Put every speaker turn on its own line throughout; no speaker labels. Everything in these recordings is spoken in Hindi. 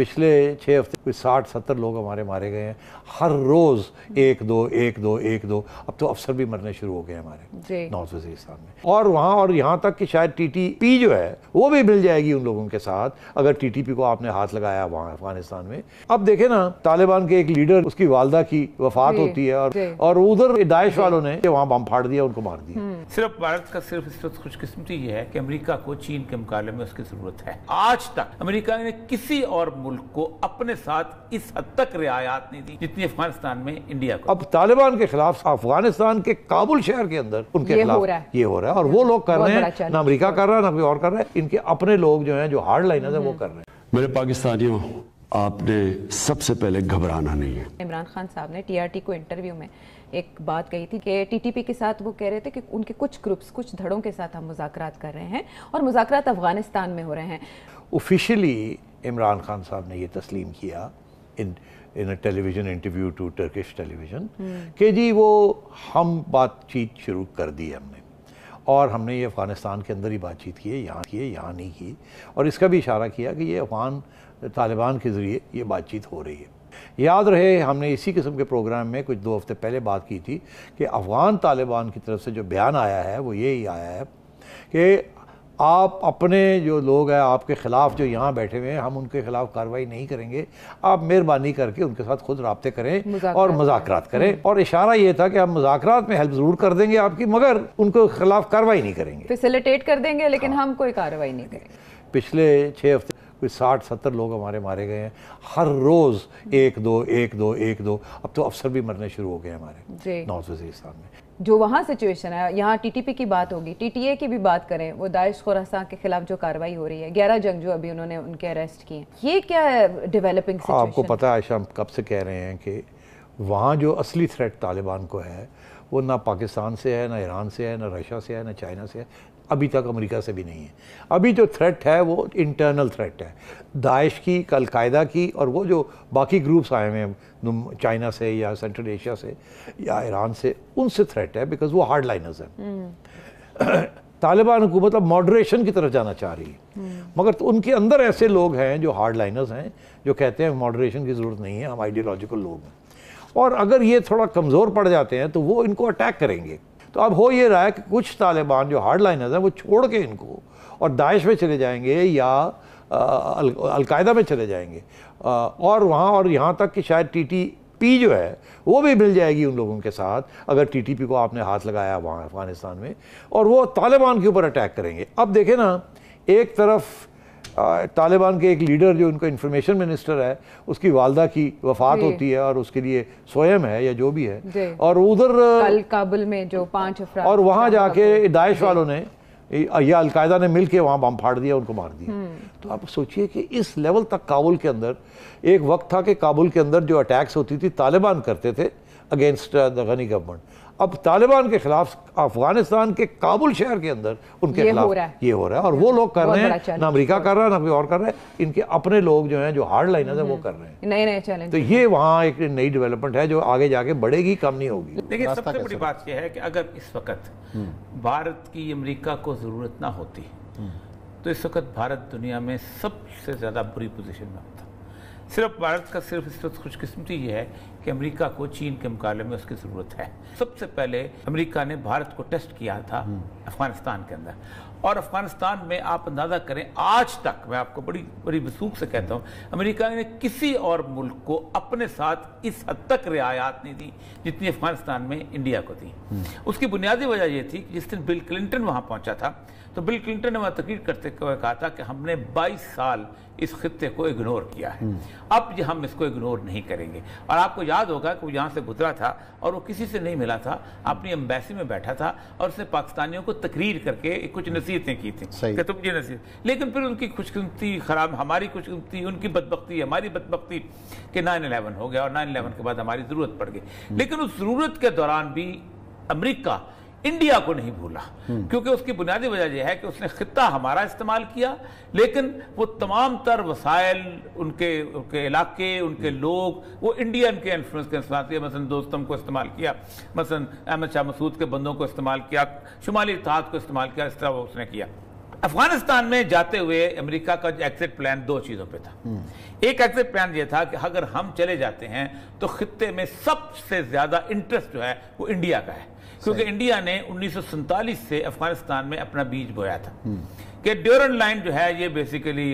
पिछले छः हफ्ते कोई साठ सत्तर लोग हमारे मारे गए हैं हर रोज़ एक दो एक दो एक दो अब तो अफसर भी मरने शुरू हो गए हमारे नॉर्थ वजीरिस्तान में और वहाँ और यहाँ तक कि शायद टीटीपी जो है वो भी मिल जाएगी उन लोगों के साथ अगर टीटीपी को आपने हाथ लगाया वहाँ अफगानिस्तान में अब देखे ना तालिबान के एक लीडर उसकी वालदा की वफात होती है और और उधर दाइश वालों ने वहाँ बम फाड़ दिया उनको मार
दिया हम्म। सिर्फ भारत का सिर्फ इस वक्त खुशकिस्मती है कि अमरीका को चीन के मुकाबले में उसकी जरूरत है आज तक अमरीका ने किसी और मुल्क को अपने साथ इस हद तक रियायत नहीं दी जितनी अफगानिस्तान में इंडिया को अब
तालिबान के खिलाफ अफगानिस्तान के काबुल शहर के अंदर उनके ये खिलाफ ये हो रहा है और वो लोग कर रहे हैं ना अमरीका कर रहा है ना कोई और कर रहा है इनके अपने लोग जो है जो हार्ड लाइनर है वो कर रहे
हैं मेरे पाकिस्तानियों आपने सबसे पहले घबराना नहीं है इमरान खान साहब ने टीआरटी को इंटरव्यू में एक बात कही थी कि टीटीपी के साथ वो कह रहे थे कि उनके कुछ ग्रुप्स कुछ धड़ों के साथ हम मुजाकरात कर रहे हैं और मुजाकरात अफगानिस्तान में हो रहे हैं
ऑफिशियली इमरान खान साहब ने ये तस्लीम किया in in a television interview to Turkish television कि जी वो हम बातचीत शुरू कर दी हमने और हमने ये अफ़गानिस्तान के अंदर ही बातचीत की है यहाँ की है यहाँ नहीं की और इसका भी इशारा किया कि ये अफ़गान तालिबान के ज़रिए ये बातचीत हो रही है याद रहे हमने इसी किस्म के प्रोग्राम में कुछ दो हफ्ते पहले बात की थी कि अफ़गान तालिबान की तरफ से जो बयान आया है वो यही आया है कि आप अपने जो लोग हैं आपके ख़िलाफ़ जो यहाँ बैठे हुए हैं हम उनके ख़िलाफ़ कार्रवाई नहीं करेंगे आप मेहरबानी करके उनके साथ खुद रबते करें और मुजाकर करें हम्म। और इशारा ये था कि हम मुजाकर में हेल्प ज़रूर कर देंगे आपकी मगर उनके ख़िलाफ़ कार्रवाई नहीं करेंगे
फैसिलिटेट कर देंगे लेकिन हाँ। हम कोई कार्रवाई नहीं करेंगे
पिछले छः हफ्ते कोई साठ सत्तर लोग हमारे मारे गए हैं हर रोज़ एक दो एक दो एक दो अब तो अफसर भी मरने शुरू हो गए
हमारे
नॉर्थ वजीस्तान में
जो वहाँ सिचुएशन है यहाँ टीटीपी की बात होगी टीटीए की भी बात करें वो दाइश खुरासा के खिलाफ जो कार्रवाई हो रही है ग्यारह जंग जो अभी उन्होंने उनके अरेस्ट किए ये क्या डेवलपिंग हाँ, आपको पता है
आयशा हम कब से कह रहे हैं कि वहाँ जो असली थ्रेट तालिबान को है वो ना पाकिस्तान से है ना ईरान से है ना रशिया से है ना चाइना से है अभी तक अमेरिका से भी नहीं है अभी जो थ्रेट है वो इंटरनल थ्रेट है दाइश की अलकायदा की और वो जो बाकी ग्रुप्स आए हुए हैं चाइना से या सेंट्रल एशिया से या ईरान से उनसे थ्रेट है बिकॉज वो हार्ड लाइनर्स हैं हम्म। तालिबान हुकूमत अब मॉडरेशन की तरफ जाना चाह रही है हम्म। मगर तो उनके अंदर ऐसे लोग हैं जो हार्ड लाइनर्स हैं जो कहते हैं मॉडरेशन की ज़रूरत नहीं है हम आइडियोलॉजिकल लोग हैं और अगर ये थोड़ा कमज़ोर पड़ जाते हैं तो वो इनको अटैक करेंगे तो अब हो ये रहा है कि कुछ तालिबान जो हार्ड लाइनर्स हैं वो छोड़ के इनको और दाइश में चले जाएंगे या अलकायदा में चले जाएंगे आ, और वहाँ और यहाँ तक कि शायद टी टी पी जो है वो भी मिल जाएगी उन लोगों के साथ अगर टी टी पी को आपने हाथ लगाया वहाँ अफ़गानिस्तान में और वो तालिबान के ऊपर अटैक करेंगे अब देखें ना एक तरफ तालिबान के एक लीडर जो उनका इन्फॉर्मेशन मिनिस्टर है उसकी वालदा की वफात होती है और उसके लिए स्वयं है या जो भी है और उधर
काबुल में जो पांच और वहाँ जाके
दाइश वालों ने या अलकायदा ने मिल के वहाँ बम फाड़ दिया उनको मार दिया हम्म। तो आप सोचिए कि इस लेवल तक काबुल के अंदर एक वक्त था कि काबुल के अंदर जो अटैक्स होती थी तालिबान करते थे अगेंस्ट द गनी गवर्नमेंट अब तालिबान के खिलाफ अफगानिस्तान के काबुल शहर के अंदर उनके खिलाफ ये हो रहा है और वो लोग कर रहे हैं ना अमेरिका कर रहा है ना कोई और कर रहा है इनके अपने लोग जो हैं जो हार्ड लाइन है वो हम्म। कर रहे
हैं नए नए चैलेंज तो
ये वहाँ एक नई डेवलपमेंट है जो आगे जाके बढ़ेगी कम
नहीं होगी देखिए सबसे बड़ी बात यह है कि अगर इस वक्त हम्म। भारत की अमरीका को ज़रूरत ना होती हम्म। तो इस वक्त भारत दुनिया में सबसे ज़्यादा बुरी पोजिशन में होता सिर्फ भारत का सिर्फ इस वक्त खुशकिस्मती है कि अमेरिका को चीन के मुकाबले में उसकी ज़रूरत है सबसे पहले अमेरिका ने भारत को टेस्ट किया था हम्म। अफगानिस्तान के अंदर और अफगानिस्तान में आप अंदाज़ा करें आज तक मैं आपको बड़ी बड़ी वसूख से कहता हूँ अमेरिका ने किसी और मुल्क को अपने साथ इस हद तक रियायात नहीं दी जितनी अफगानिस्तान में इंडिया को दी हम्म। उसकी बुनियादी वजह यह थी कि जिस दिन बिल क्लिंटन वहाँ पहुँचा था तो बिल क्लिंटन ने वहाँ तकरीर करते हुए कहा था कि हमने बाईस साल इस खत्े को इग्नोर किया है हम्म। अब हम इसको इग्नोर नहीं करेंगे और आपको याद होगा कि वो यहाँ से गुजरा था और वो किसी से नहीं मिला था अपनी एम्बेसी में बैठा था और उसने पाकिस्तानियों को तकरीर करके कुछ नसीहतें की थी कि तुम ये नसीहत लेकिन फिर उनकी खुशकमती खराब हमारी खुशकमती उनकी बदबकती हमारी बदबकती कि नाइन अलेवन हो गया और नाइन अलेवन के बाद हमारी ज़रूरत पड़ गई लेकिन उस ज़रूरत के दौरान भी अमरीका इंडिया को नहीं भूला हम्म। क्योंकि उसकी बुनियादी वजह यह है कि उसने खत्ता हमारा इस्तेमाल किया लेकिन वो तमाम तर वसायल उनके उनके इलाके उनके हम्म। लोग वो इंडियन के इन्फ्लुएंस के इस्तेमाल किया मसलन दोस्तम को इस्तेमाल किया मसलन अहमद शाह मसूद के बंदों को इस्तेमाल किया शुमाली इतिहाद को इस्तेमाल किया इस तरह वो उसने किया अफगानिस्तान में जाते हुए अमेरिका का एग्जिट प्लान दो चीज़ों पे था हम्म। एक एग्जिट प्लान ये था कि अगर हम चले जाते हैं तो खत्े में सबसे ज़्यादा इंटरेस्ट जो है वो इंडिया का है क्योंकि इंडिया ने उन्नीस से अफगानिस्तान में अपना बीज बोया था हम्म। कि ड्यूरन लाइन जो है ये बेसिकली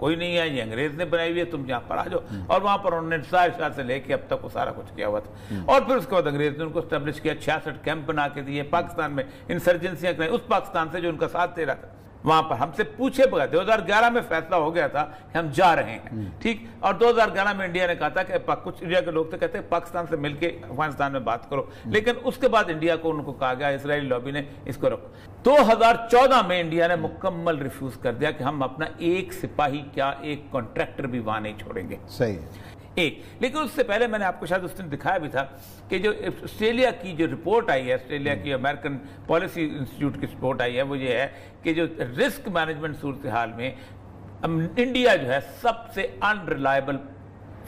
कोई नहीं है ये अंग्रेज ने बनाई हुई है तुम यहाँ पर आ जाओ हम्म। और वहां पर उन्होंने शाह से लेके अब तक वो सारा कुछ किया हुआ था हम्म। और फिर उसके बाद अंग्रेज ने उनको स्टैब्लिश किया छियासठ कैंप बना के दिए पाकिस्तान में इंसर्जेंसियां कराई उस पाकिस्तान से जो उनका साथ दे रहा था वहां पर हमसे पूछे बगैर 2011 में फैसला हो गया था कि हम जा रहे हैं हम्म। ठीक और 2011 में इंडिया ने कहा था कि कुछ इंडिया के लोग तो कहते हैं पाकिस्तान से मिलकर अफगानिस्तान में बात करो हम्म। लेकिन उसके बाद इंडिया को उनको कहा गया इसराइली लॉबी ने इसको रखो 2014 में इंडिया ने मुकम्मल रिफ्यूज कर दिया कि हम अपना एक सिपाही क्या एक कॉन्ट्रैक्टर भी वहां नहीं छोड़ेंगे सही है एक लेकिन उससे पहले मैंने आपको शायद उस दिन दिखाया भी था कि जो ऑस्ट्रेलिया की जो रिपोर्ट आई है ऑस्ट्रेलिया की अमेरिकन पॉलिसी इंस्टीट्यूट की रिपोर्ट आई है वो ये है कि जो रिस्क मैनेजमेंट सूरत हाल में इंडिया जो है सबसे अनरिलायबल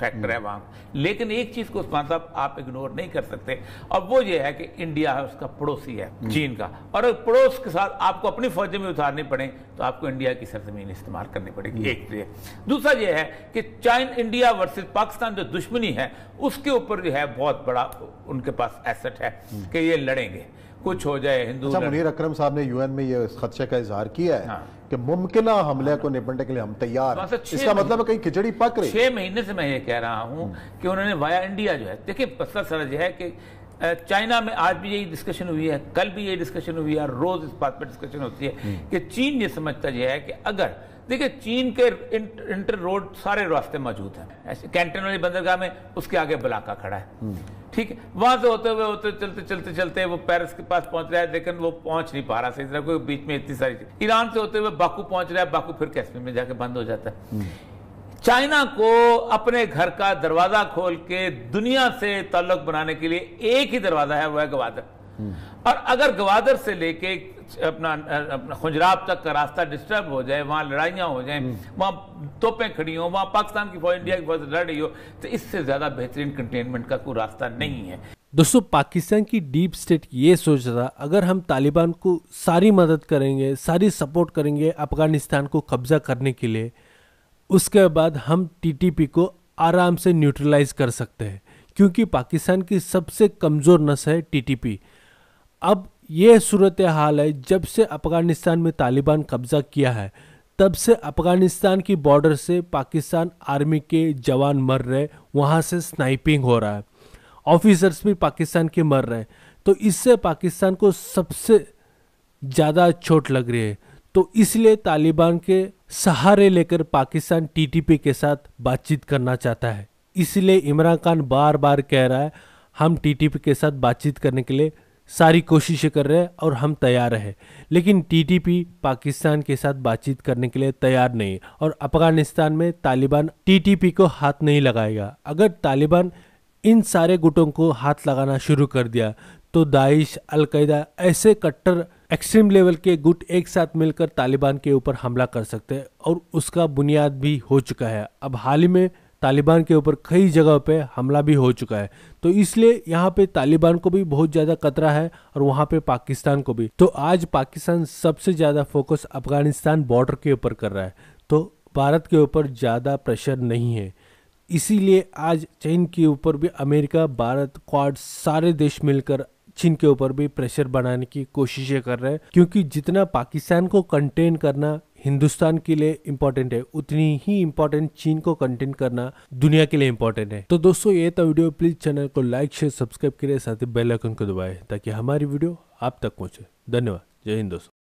फैक्टर है हम्म। वहाँ लेकिन एक चीज को उस्मान साहब मतलब आप इग्नोर नहीं कर सकते और वो ये है कि इंडिया है उसका पड़ोसी है हम्म। चीन का और अगर पड़ोस के साथ आपको अपनी फौजें में उतारनी पड़े तो आपको इंडिया की सरजमीन इस्तेमाल करनी पड़ेगी हम्म। एक तो दूसरा ये है कि चाइन इंडिया वर्सेज पाकिस्तान जो दुश्मनी है उसके ऊपर जो है बहुत बड़ा उनके पास एसेट है कि ये लड़ेंगे कुछ हो जाए हिंदू अच्छा मुनीर
अक्रम साहब ने यूएन में ये खदशे का इजहार किया है हाँ। कि मुमकिन हमले को निपटने के लिए हम तैयार तो इसका मतलब है कहीं खिचड़ी पक रही
छह महीने से मैं ये कह रहा हूं हम्म। कि उन्होंने वाया इंडिया जो है देखिए मसला सर यह है कि चाइना में आज भी यही डिस्कशन हुई है कल भी यही डिस्कशन हुई है रोज इस बात पर डिस्कशन होती है हम्म। कि चीन ये समझता यह है कि अगर देखिए चीन के इंटर रोड सारे रास्ते मौजूद हैं ऐसे कैंटन वाली बंदरगाह में उसके आगे बलाका खड़ा है हम्म। ठीक है वहां से होते हुए होते चलते चलते चलते वो पेरिस के पास पहुंच रहा है लेकिन वो पहुंच नहीं पा रहा सही तरह बीच में इतनी सारी ईरान से होते हुए बाकू पहुंच रहा है बाकू फिर कश्मीर में जाके बंद हो जाता है हम्म। चाइना को अपने घर का दरवाजा खोल के दुनिया से ताल्लुक बनाने के लिए एक ही दरवाजा है वह गवादर हम्म। और अगर गवादर से लेके अपना अपना खुजराब तक का रास्ता डिस्टर्ब हो जाए वहां लड़ाइयां हो जाए हम्म। वहां तोपें खड़ी हो वहां पाकिस्तान की फौज इंडिया की फौज लड़ रही हो तो इससे ज्यादा बेहतरीन कंटेनमेंट का कोई रास्ता नहीं है
दोस्तों पाकिस्तान की डीप स्टेट ये सोच रहा अगर हम तालिबान को सारी मदद करेंगे सारी सपोर्ट करेंगे अफगानिस्तान को कब्जा करने के लिए उसके बाद हम टीटीपी को आराम से न्यूट्रलाइज कर सकते हैं क्योंकि पाकिस्तान की सबसे कमज़ोर नस है टीटीपी अब ये सूरत हाल है जब से अफ़गानिस्तान में तालिबान कब्ज़ा किया है तब से अफ़गानिस्तान की बॉर्डर से पाकिस्तान आर्मी के जवान मर रहे वहाँ से स्नाइपिंग हो रहा है ऑफिसर्स भी पाकिस्तान के मर रहे हैं तो इससे पाकिस्तान को सबसे ज़्यादा चोट लग रही है तो इसलिए तालिबान के सहारे लेकर पाकिस्तान टीटीपी के साथ बातचीत करना चाहता है इसलिए इमरान खान बार बार कह रहा है हम टीटीपी के साथ बातचीत करने के लिए सारी कोशिशें कर रहे हैं और हम तैयार हैं लेकिन टीटीपी पाकिस्तान के साथ बातचीत करने के लिए तैयार नहीं और अफगानिस्तान में तालिबान टीटीपी को हाथ नहीं लगाएगा अगर तालिबान इन सारे गुटों को हाथ लगाना शुरू कर दिया तो दाइश अलकायदा ऐसे कट्टर एक्सट्रीम लेवल के गुट एक साथ मिलकर तालिबान के ऊपर हमला कर सकते हैं और उसका बुनियाद भी हो चुका है अब हाल ही में तालिबान के ऊपर कई जगह पे हमला भी हो चुका है तो इसलिए यहाँ पे तालिबान को भी बहुत ज़्यादा खतरा है और वहाँ पे पाकिस्तान को भी तो आज पाकिस्तान सबसे ज़्यादा फोकस अफगानिस्तान बॉर्डर के ऊपर कर रहा है तो भारत के ऊपर ज़्यादा प्रेशर नहीं है इसीलिए आज चीन के ऊपर भी अमेरिका भारत क्वाड सारे देश मिलकर चीन के ऊपर भी प्रेशर बनाने की कोशिशें कर रहे हैं क्योंकि जितना पाकिस्तान को कंटेन करना हिंदुस्तान के लिए इम्पोर्टेंट है उतनी ही इम्पोर्टेंट चीन को कंटेंट करना दुनिया के लिए इम्पोर्टेंट है तो दोस्तों ये था वीडियो प्लीज चैनल को लाइक शेयर सब्सक्राइब करें साथ ही बेल आइकन को दबाएं ताकि हमारी वीडियो आप तक पहुंचे धन्यवाद जय हिंद दोस्तों